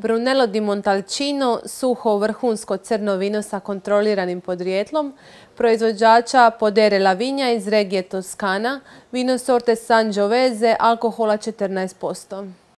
Brunello di Montalcino, suho vrhunsko crno vino sa kontroliranim podrijetlom, proizvođača Podere la iz regije Toskana, vino sorte San Giovese, alkohola 14%.